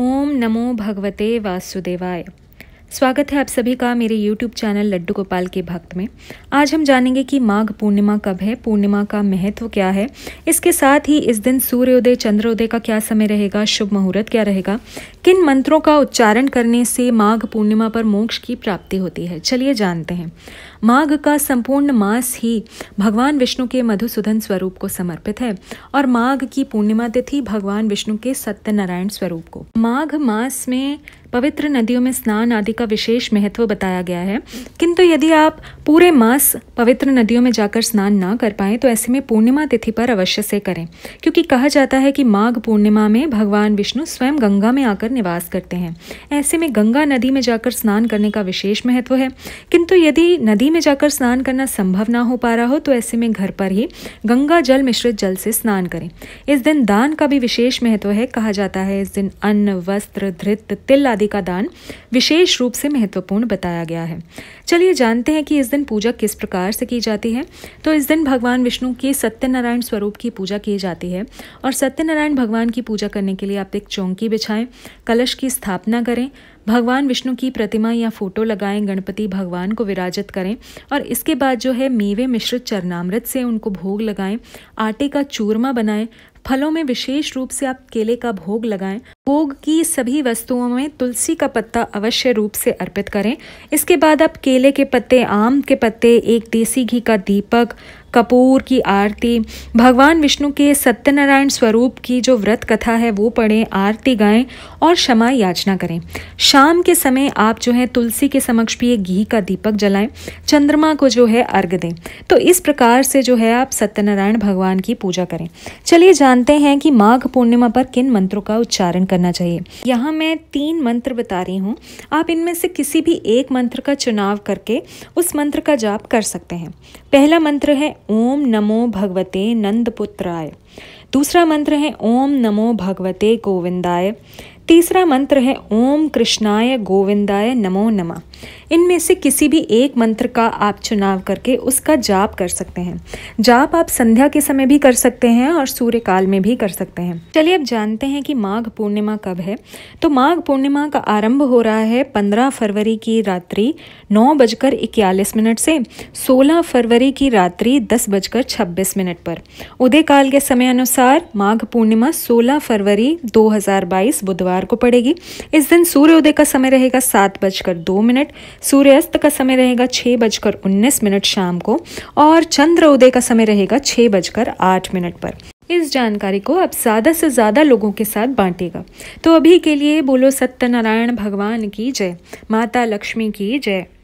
ओम नमो भगवते वासुदेवाय स्वागत है आप सभी का मेरे YouTube चैनल लड्डू गोपाल के भक्त में आज हम जानेंगे कि माघ पूर्णिमा कब है पूर्णिमा का महत्व क्या है इसके साथ ही इस दिन सूर्योदय चंद्रोदय का क्या समय रहेगा शुभ मुहूर्त क्या रहेगा किन मंत्रों का उच्चारण करने से माघ पूर्णिमा पर मोक्ष की प्राप्ति होती है चलिए जानते हैं माघ का संपूर्ण मास ही भगवान विष्णु के मधुसूदन स्वरूप को समर्पित है और माघ की पूर्णिमा तिथि भगवान विष्णु के सत्यनारायण स्वरूप को माघ मास में पवित्र नदियों में स्नान आदि का विशेष महत्व बताया गया है किंतु यदि आप पूरे मास पवित्र नदियों में जाकर स्नान ना कर पाएँ तो ऐसे में पूर्णिमा तिथि पर अवश्य से करें क्योंकि कहा जाता है कि माघ पूर्णिमा में भगवान विष्णु स्वयं गंगा में आकर निवास करते हैं ऐसे में गंगा नदी में जाकर स्नान करने का विशेष महत्व है किंतु यदि नदी में जाकर स्नान करना संभव ना हो पा रहा हो तो ऐसे में घर पर ही गंगा जल मिश्रित जल से स्नान करें इस दिन दान का भी विशेष महत्व है कहा जाता है इस दिन अन्न वस्त्र धृत तिल आदि आदि का दान विशेष रूप से महत्वपूर्ण बताया गया है चलिए जानते हैं कि इस दिन पूजा किस प्रकार से की जाती है तो इस दिन भगवान विष्णु के सत्यनारायण स्वरूप की पूजा की जाती है और सत्यनारायण भगवान की पूजा करने के लिए आप एक चौंकी बिछाएं कलश की स्थापना करें भगवान विष्णु की प्रतिमा या फोटो लगाएं गणपति भगवान को विराजित करें और इसके बाद जो है मेवे मिश्रित चरणामृत से उनको भोग लगाएं आटे का चूरमा बनाएं फलों में विशेष रूप से आप केले का भोग लगाएं भोग की सभी वस्तुओं में तुलसी का पत्ता अवश्य रूप से अर्पित करें इसके बाद आप केले के पत्ते आम के पत्ते एक देसी घी का दीपक कपूर की आरती भगवान विष्णु के सत्यनारायण स्वरूप की जो व्रत कथा है वो पढ़ें आरती गाएं और क्षमा याचना करें शाम के समय आप जो है तुलसी के समक्ष भी एक घी का दीपक जलाएं चंद्रमा को जो है अर्घ दें तो इस प्रकार से जो है आप सत्यनारायण भगवान की पूजा करें चलिए जानते हैं कि माघ पूर्णिमा पर किन मंत्रों का उच्चारण करना चाहिए यहाँ मैं तीन मंत्र बता रही हूँ आप इनमें से किसी भी एक मंत्र का चुनाव करके उस मंत्र का जाप कर सकते हैं पहला मंत्र है ओम नमो भगवते नंदपुत्राय दूसरा मंत्र है ओम नमो भगवते गोविंदाय तीसरा मंत्र है ओम कृष्णाय गोविंदाय नमो नमः इनमें से किसी भी एक मंत्र का आप चुनाव करके उसका जाप कर सकते हैं जाप आप संध्या के समय भी कर सकते हैं और सूर्य काल में भी कर सकते हैं चलिए अब जानते हैं कि माघ पूर्णिमा कब है तो माघ पूर्णिमा का आरंभ हो रहा है पंद्रह फरवरी की रात्रि नौ बजकर इक्यालीस मिनट से सोलह फरवरी की रात्रि दस बजकर छब्बीस मिनट पर उदय काल के समय अनुसार माघ पूर्णिमा 16 फरवरी 2022 बुधवार को पड़ेगी इस दिन सूर्योदय का समय रहेगा सात बजकर दो मिनट मिनट सूर्यास्त का समय रहेगा छः बजकर उन्नीस मिनट शाम को और चंद्र उदय का समय रहेगा छः बजकर आठ मिनट पर इस जानकारी को अब ज़्यादा से ज़्यादा लोगों के साथ बांटेगा तो अभी के लिए बोलो सत्यनारायण भगवान की जय माता लक्ष्मी की जय